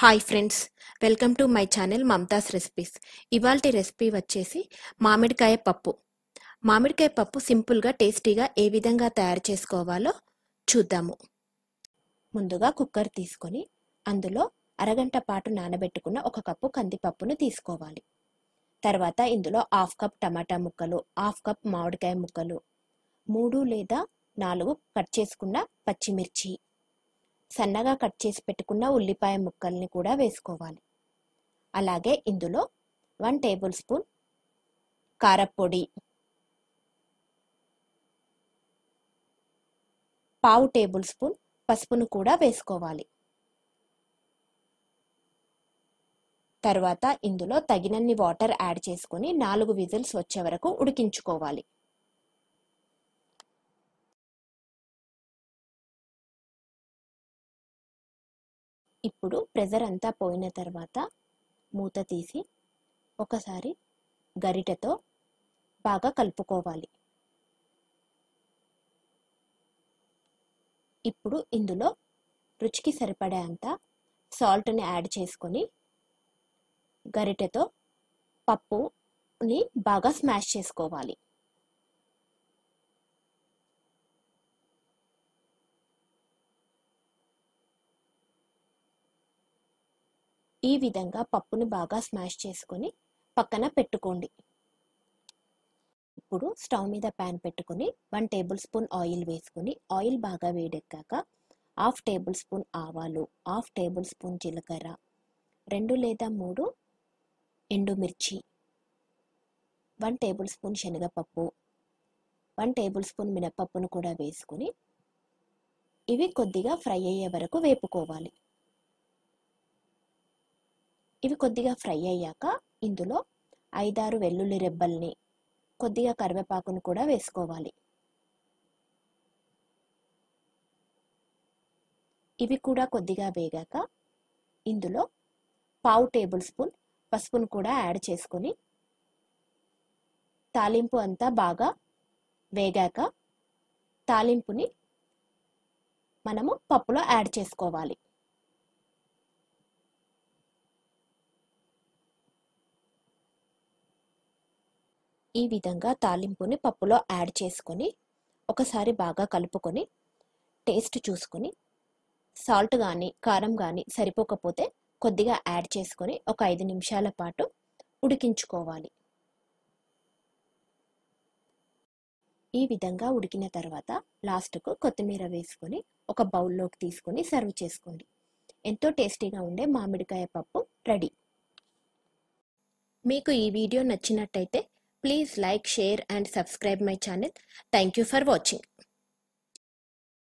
Hi friends welcome to my channel Mamatha's recipes ఇవాళ recipe వచ్చేసి మామిడికాయ పప్పు మామిడికాయ పప్పు సింపుల్గా టేస్టీగా ఏ విధంగా తయారు చేసుకోవాలో చూద్దాము ముందుగా కుక్కర్ తీసుకొని అందులో అరగంట పాటు నానబెట్టుకున్న ఒక కప్పు కందిపప్పును తీసుకోవాలి తర్వాత ఇందులో హాఫ్ కప్ టమాటా ముక్కలు హాఫ్ కప్ మామిడికాయ ముక్కలు మూడు లేదా నాలుగు కట్ చేసుకున్న పచ్చిమిర్చి సన్నగా కట్ చేసి పెట్టుకున్న ఉల్లిపాయ ముక్కల్ని కూడా వేసుకోవాలి అలాగే ఇందులో వన్ టేబుల్ స్పూన్ కారపొడి పావు టేబుల్ స్పూన్ పసుపును కూడా వేసుకోవాలి తర్వాత ఇందులో తగినన్ని వాటర్ యాడ్ చేసుకుని నాలుగు విజిల్స్ వచ్చే వరకు ఉడికించుకోవాలి ఇప్పుడు ప్రెజర్ అంతా పోయిన తర్వాత మూత తీసి ఒకసారి గరిటెతో బాగా కలుపుకోవాలి ఇప్పుడు ఇందులో రుచికి సరిపడే అంత సాల్ట్ని యాడ్ చేసుకొని గరిటెతో పప్పుని బాగా స్మాష్ చేసుకోవాలి ఈ విధంగా పప్పును బాగా స్మాష్ చేసుకొని పక్కన పెట్టుకోండి ఇప్పుడు స్టవ్ మీద ప్యాన్ పెట్టుకొని వన్ టేబుల్ స్పూన్ ఆయిల్ వేసుకొని ఆయిల్ బాగా వేడెక్కాక హాఫ్ టేబుల్ స్పూన్ ఆవాలు హాఫ్ టేబుల్ స్పూన్ జీలకర్ర రెండు లేదా మూడు ఎండుమిర్చి వన్ టేబుల్ స్పూన్ శనగపప్పు వన్ టేబుల్ స్పూన్ మినపప్పును కూడా వేసుకుని ఇవి కొద్దిగా ఫ్రై అయ్యే వరకు వేపుకోవాలి ఇవి కొద్దిగా ఫ్రై అయ్యాక ఇందులో ఐదారు వెల్లుల్లి రెబ్బల్ని కొద్దిగా కరివేపాకును కూడా వేసుకోవాలి ఇవి కూడా కొద్దిగా వేగాక ఇందులో పావు టేబుల్ స్పూన్ పసుపును కూడా యాడ్ చేసుకొని తాలింపు అంతా బాగా వేగాక తాలింపుని మనము పప్పులో యాడ్ చేసుకోవాలి ఈ విధంగా తాలింపుని పప్పులో యాడ్ చేసుకొని ఒకసారి బాగా కలుపుకొని టేస్ట్ చూసుకొని సాల్ట్ కానీ కారం కానీ సరిపోకపోతే కొద్దిగా యాడ్ చేసుకొని ఒక ఐదు నిమిషాల పాటు ఉడికించుకోవాలి ఈ విధంగా ఉడికిన తర్వాత లాస్ట్కు కొత్తిమీర వేసుకొని ఒక బౌల్లోకి తీసుకొని సర్వ్ చేసుకోండి ఎంతో టేస్టీగా ఉండే మామిడికాయ పప్పు రెడీ మీకు ఈ వీడియో నచ్చినట్టయితే Please like, share and subscribe my channel. Thank you for watching.